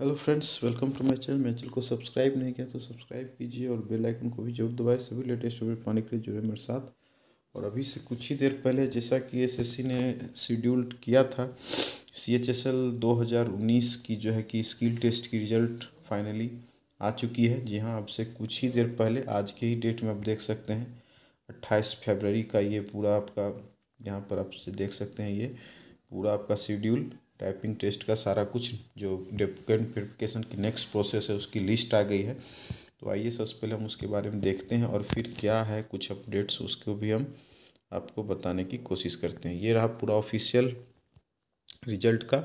hello friends welcome to my channel मेरे channel को subscribe नहीं किया तो सब्सक्राइब कीजिए और बेल आइकन को भी जरूर दबाएं सभी लेटेस्ट अपडेट पाने के लिए जुड़े मेरे साथ और अभी से कुछ ही देर पहले जैसा कि एसएससी ने शेड्यूल्ड किया था सी एच एस एल दो हज़ार उन्नीस की जो है कि स्किल टेस्ट की रिजल्ट फाइनली आ चुकी है जी हाँ अब से कुछ ही देर पहले आज के ही डेट में आप देख सकते हैं अट्ठाईस फेबररी का ये पूरा आपका यहाँ पर आप देख सकते हैं ये पूरा आपका शेड्यूल टाइपिंग टेस्ट का सारा कुछ जो डॉक्यूमेंट वेरिफिकेशन की नेक्स्ट प्रोसेस है उसकी लिस्ट आ गई है तो आइए सबसे पहले हम उसके बारे में देखते हैं और फिर क्या है कुछ अपडेट्स उसको भी हम आपको बताने की कोशिश करते हैं ये रहा पूरा ऑफिशियल रिजल्ट का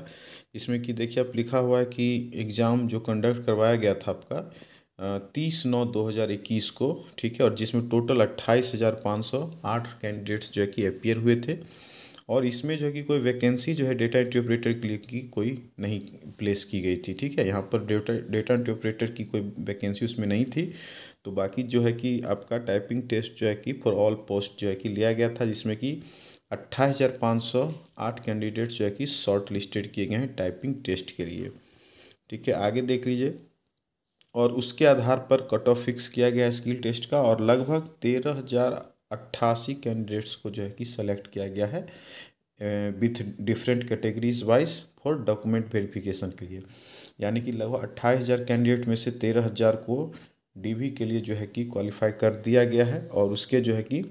इसमें कि देखिए आप लिखा हुआ है कि एग्ज़ाम जो कंडक्ट करवाया गया था आपका तीस नौ दो हज़ार इक्कीस को ठीक है और जिसमें टोटल अट्ठाईस हज़ार पाँच सौ आठ कैंडिडेट्स जो है कि अपियर हुए थे और इसमें जो है कि कोई वैकेंसी जो है डेटा इंटरप्रेटर के लिए की कोई नहीं प्लेस की गई थी ठीक है यहाँ पर डेटा डेटा इंटरप्रेटर की कोई वैकेंसी उसमें नहीं थी तो बाकी जो है कि आपका टाइपिंग टेस्ट जो है कि फॉर ऑल पोस्ट जो है कि लिया गया था जिसमें कि अट्ठाईस हज़ार पाँच सौ आठ जो है कि शॉर्ट लिस्टेड किए गए हैं टाइपिंग टेस्ट के लिए ठीक है आगे देख लीजिए और उसके आधार पर कट ऑफ फिक्स किया गया स्किल टेस्ट का और लगभग तेरह हज़ार अट्ठासी कैंडिडेट्स को जो है कि सेलेक्ट किया गया है with different categories wise for document verification के लिए यानी कि लगभग अट्ठाईस हज़ार कैंडिडेट में से तेरह हज़ार को डीवी के लिए जो है कि क्वालिफाई कर दिया गया है और उसके जो है कि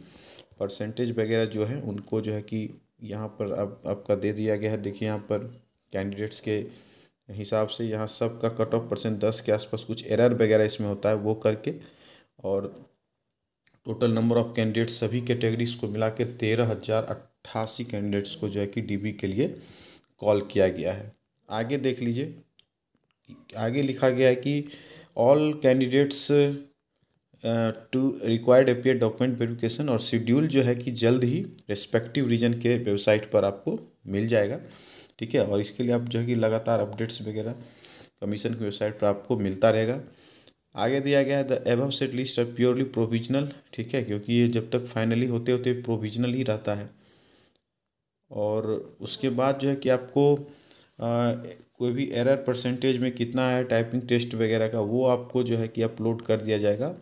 परसेंटेज वगैरह जो है उनको जो है कि यहाँ पर अब आप, आपका दे दिया गया है देखिए यहाँ पर कैंडिडेट्स के हिसाब से यहाँ सब का कट ऑफ परसेंट दस के आसपास कुछ एरर वगैरह इसमें होता है वो करके और टोटल नंबर ऑफ कैंडिडेट्स सभी कैटेगरीज को मिला के तेरह हज़ार अट्ठासी कैंडिडेट्स को जो है कि डी के लिए कॉल किया गया है आगे देख लीजिए आगे लिखा गया है कि all candidates to required a document verification और शेड्यूल जो है कि जल्द ही रेस्पेक्टिव रीजन के वेबसाइट पर आपको मिल जाएगा ठीक है और इसके लिए आप जो है कि लगातार अपडेट्स वगैरह कमीशन की वेबसाइट पर आपको मिलता रहेगा आगे दिया गया है the above set list are purely provisional ठीक है क्योंकि ये जब तक फाइनली होते होते प्रोविजनल ही रहता है और उसके बाद जो है कि आपको आ, कोई भी एरर परसेंटेज में कितना है टाइपिंग टेस्ट वगैरह का वो आपको जो है कि अपलोड कर दिया जाएगा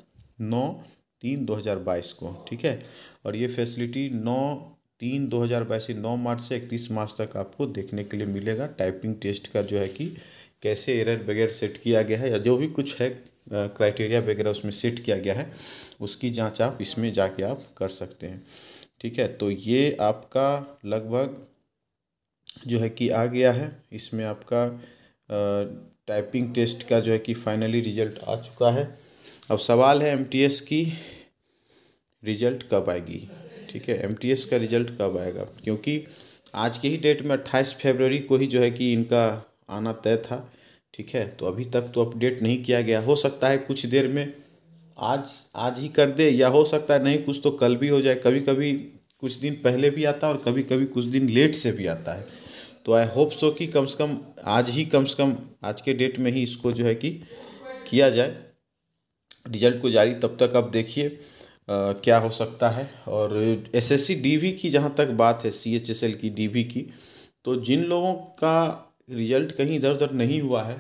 नौ तीन दो हज़ार बाईस को ठीक है और ये फैसिलिटी नौ तीन दो हज़ार बाईस से नौ मार्च से इकतीस मार्च तक आपको देखने के लिए मिलेगा टाइपिंग टेस्ट का जो है कि कैसे एरर वगैरह सेट किया गया है या जो भी कुछ है क्राइटेरिया वगैरह उसमें सेट किया गया है उसकी जांच आप इसमें जाके आप कर सकते हैं ठीक है तो ये आपका लगभग जो है कि आ गया है इसमें आपका टाइपिंग टेस्ट का जो है कि फाइनली रिजल्ट आ चुका है अब सवाल है एम की रिजल्ट कब आएगी ठीक है एम का रिजल्ट कब आएगा क्योंकि आज के ही डेट में अट्ठाईस फरवरी को ही जो है कि इनका आना तय था ठीक है तो अभी तक तो अपडेट नहीं किया गया हो सकता है कुछ देर में आज आज ही कर दे या हो सकता है नहीं कुछ तो कल भी हो जाए कभी कभी कुछ दिन पहले भी आता है और कभी कभी कुछ दिन लेट से भी आता है तो आई होप सो कि कम से कम आज ही कम से कम आज के डेट में ही इसको जो है कि किया जाए रिजल्ट को जारी तब तक आप देखिए क्या हो सकता है और एसएससी डीवी की जहाँ तक बात है सीएचएसएल की डीवी की तो जिन लोगों का रिजल्ट कहीं इधर उधर नहीं हुआ है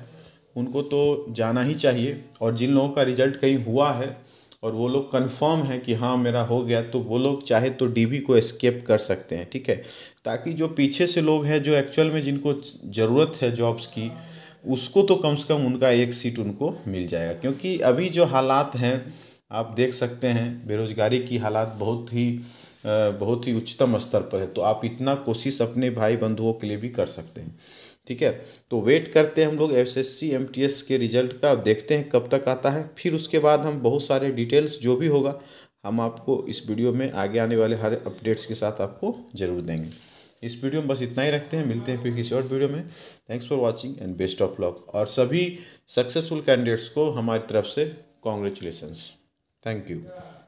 उनको तो जाना ही चाहिए और जिन लोगों का रिजल्ट कहीं हुआ है और वो लोग कंफर्म है कि हाँ मेरा हो गया तो वो लोग चाहे तो डीबी को एस्केप कर सकते हैं ठीक है ताकि जो पीछे से लोग हैं जो एक्चुअल में जिनको ज़रूरत है जॉब्स की उसको तो कम से कम उनका एक सीट उनको मिल जाएगा क्योंकि अभी जो हालात हैं आप देख सकते हैं बेरोज़गारी की हालात बहुत ही बहुत ही उच्चतम स्तर पर है तो आप इतना कोशिश अपने भाई बंधुओं के लिए भी कर सकते हैं ठीक है तो वेट करते हैं हम लोग S S C M T S के रिजल्ट का देखते हैं कब तक आता है फिर उसके बाद हम बहुत सारे डिटेल्स जो भी होगा हम आपको इस वीडियो में आगे आने वाले हर अपडेट्स के साथ आपको जरूर देंगे इस वीडियो में बस इतना ही रखते हैं मिलते हैं फिर किसी और वीडियो में thanks for watching and best of luck और सभी सक्सेसफुल कैंडिडेट्स को हमारी तरफ से कॉन्ग्रेचुलेसन्स थैंक यू